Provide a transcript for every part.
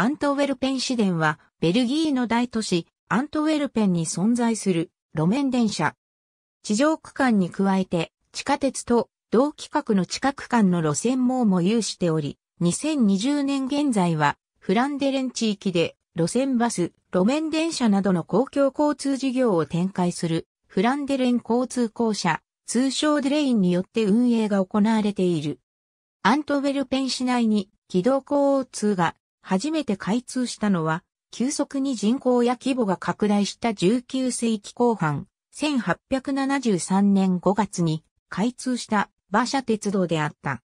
アントウェルペン市電は、ベルギーの大都市、アントウェルペンに存在する路面電車。地上区間に加えて、地下鉄と同規格の地下区間の路線網も有しており、2020年現在は、フランデレン地域で、路線バス、路面電車などの公共交通事業を展開する、フランデレン交通公社、通称デレインによって運営が行われている。アントウェルペン市内に、軌道交通が初めて開通したのは、急速に人口や規模が拡大した19世紀後半、1873年5月に開通した馬車鉄道であった。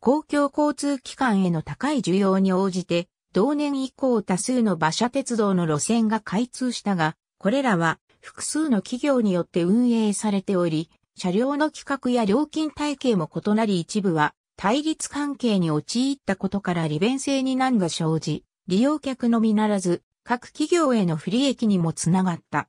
公共交通機関への高い需要に応じて、同年以降多数の馬車鉄道の路線が開通したが、これらは複数の企業によって運営されており、車両の規格や料金体系も異なり一部は対立関係に陥ったことから利便性に難が生じ、利用客のみならず、各企業への不利益にもつながった。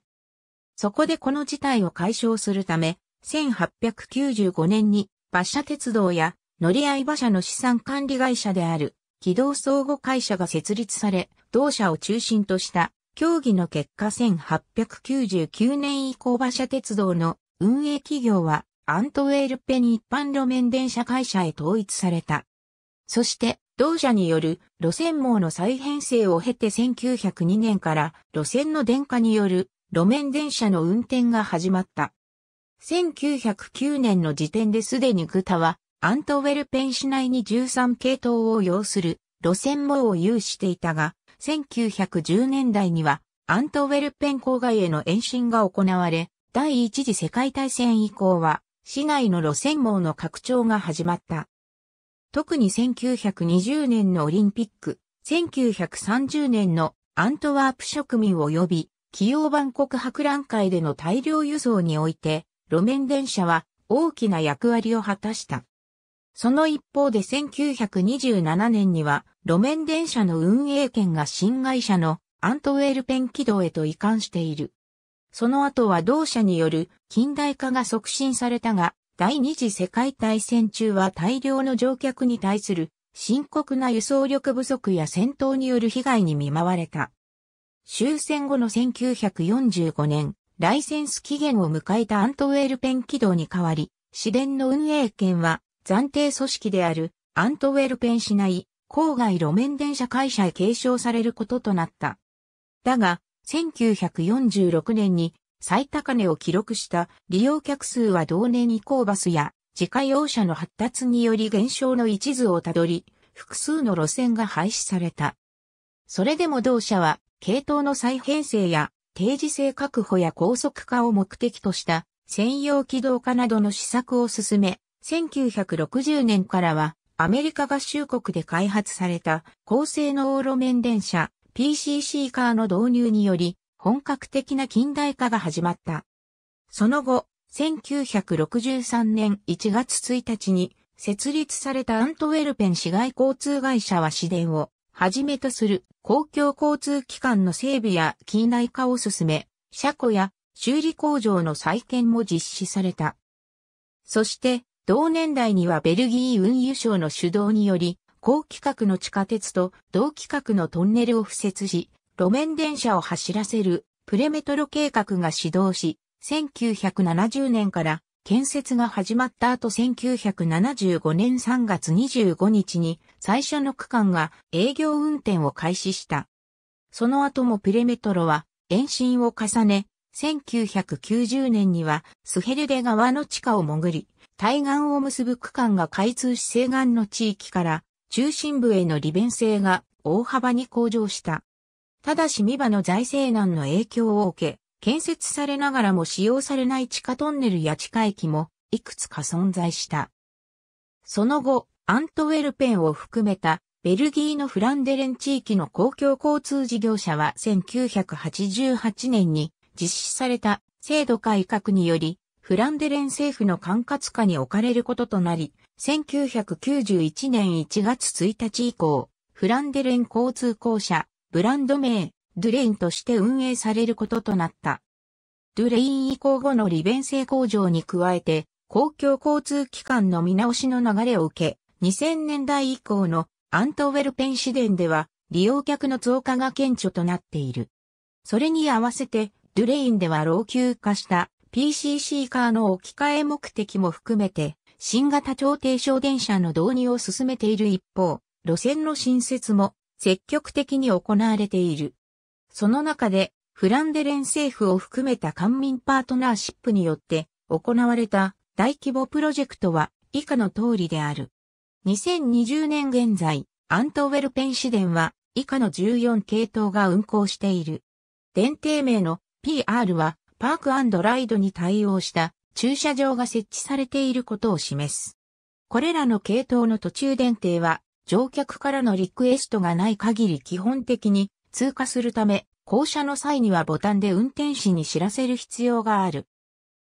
そこでこの事態を解消するため、1895年に馬車鉄道や乗り合い馬車の資産管理会社である軌道相互会社が設立され、同社を中心とした協議の結果1899年以降馬車鉄道の運営企業はアントウェールペに一般路面電車会社へ統一された。そして、同社による路線網の再編成を経て1902年から路線の電化による路面電車の運転が始まった。1909年の時点ですでにグタはアントウェルペン市内に13系統を要する路線網を有していたが、1910年代にはアントウェルペン郊外への延伸が行われ、第一次世界大戦以降は市内の路線網の拡張が始まった。特に1920年のオリンピック、1930年のアントワープ植民及び、企業版国博覧会での大量輸送において、路面電車は大きな役割を果たした。その一方で1927年には、路面電車の運営権が新会社のアントウェルペン軌道へと移管している。その後は同社による近代化が促進されたが、第二次世界大戦中は大量の乗客に対する深刻な輸送力不足や戦闘による被害に見舞われた。終戦後の1945年、ライセンス期限を迎えたアントウェルペン軌道に代わり、市電の運営権は暫定組織であるアントウェルペン市内郊外路面電車会社へ継承されることとなった。だが、1946年に最高値を記録した利用客数は同年以降バスや自家用車の発達により減少の一途をたどり、複数の路線が廃止された。それでも同社は、系統の再編成や定時性確保や高速化を目的とした専用機動化などの施策を進め、1960年からはアメリカ合衆国で開発された高性能路面電車 PCC カーの導入により、本格的な近代化が始まった。その後、1963年1月1日に設立されたアントウェルペン市街交通会社は市電をはじめとする公共交通機関の整備や近代化を進め、車庫や修理工場の再建も実施された。そして、同年代にはベルギー運輸省の主導により、高規格の地下鉄と同規格のトンネルを敷設し、路面電車を走らせるプレメトロ計画が始動し、1970年から建設が始まった後1975年3月25日に最初の区間が営業運転を開始した。その後もプレメトロは延伸を重ね、1990年にはスヘルデ川の地下を潜り、対岸を結ぶ区間が開通し西岸の地域から中心部への利便性が大幅に向上した。ただし三場の財政難の影響を受け、建設されながらも使用されない地下トンネルや地下駅もいくつか存在した。その後、アントウェルペンを含めたベルギーのフランデレン地域の公共交通事業者は1988年に実施された制度改革により、フランデレン政府の管轄下に置かれることとなり、1991年1月1日以降、フランデレン交通公社、ブランド名、ドゥレインとして運営されることとなった。ドゥレイン移行後の利便性向上に加えて、公共交通機関の見直しの流れを受け、2000年代以降のアントウェルペン市電では利用客の増加が顕著となっている。それに合わせて、ドゥレインでは老朽化した PCC カーの置き換え目的も含めて、新型超低床電車の導入を進めている一方、路線の新設も積極的に行われている。その中で、フランデレン政府を含めた官民パートナーシップによって行われた大規模プロジェクトは以下の通りである。2020年現在、アントウェルペン市電は以下の14系統が運行している。電停名の PR はパークライドに対応した駐車場が設置されていることを示す。これらの系統の途中電停は、乗客からのリクエストがない限り基本的に通過するため、降車の際にはボタンで運転士に知らせる必要がある。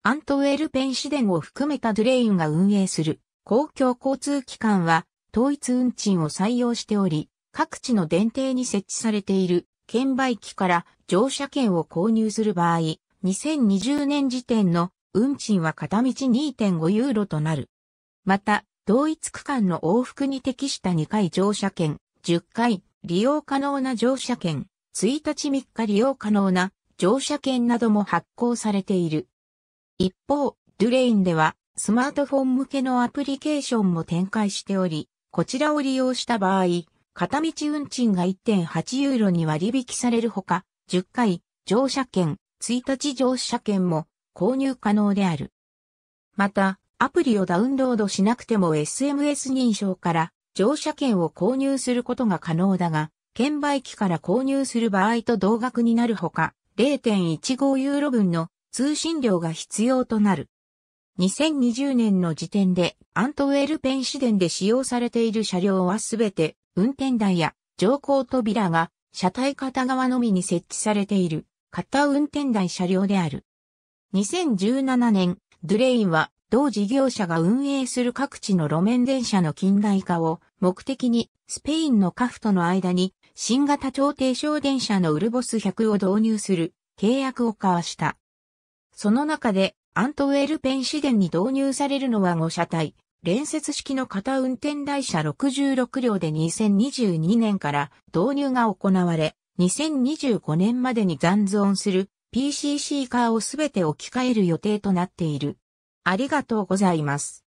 アントウェルペン市電を含めたドレインが運営する公共交通機関は統一運賃を採用しており、各地の電停に設置されている券売機から乗車券を購入する場合、2020年時点の運賃は片道2.5ユーロとなる。また、同一区間の往復に適した2回乗車券、10回利用可能な乗車券、1日3日利用可能な乗車券なども発行されている。一方、ドゥレインではスマートフォン向けのアプリケーションも展開しており、こちらを利用した場合、片道運賃が1.8ユーロに割引されるほか、10回乗車券、1日乗車券も購入可能である。また、アプリをダウンロードしなくても SMS 認証から乗車券を購入することが可能だが、券売機から購入する場合と同額になるほか、0.15ユーロ分の通信料が必要となる。2020年の時点でアントウェルペン市電で使用されている車両はすべて運転台や乗降扉が車体片側のみに設置されている片運転台車両である。2017年、ドゥレインは同事業者が運営する各地の路面電車の近代化を目的にスペインのカフとの間に新型超低床電車のウルボス100を導入する契約を交わした。その中でアントウェルペン市電に導入されるのは5車体、連接式の型運転台車66両で2022年から導入が行われ、2025年までに残存する PCC カーをすべて置き換える予定となっている。ありがとうございます。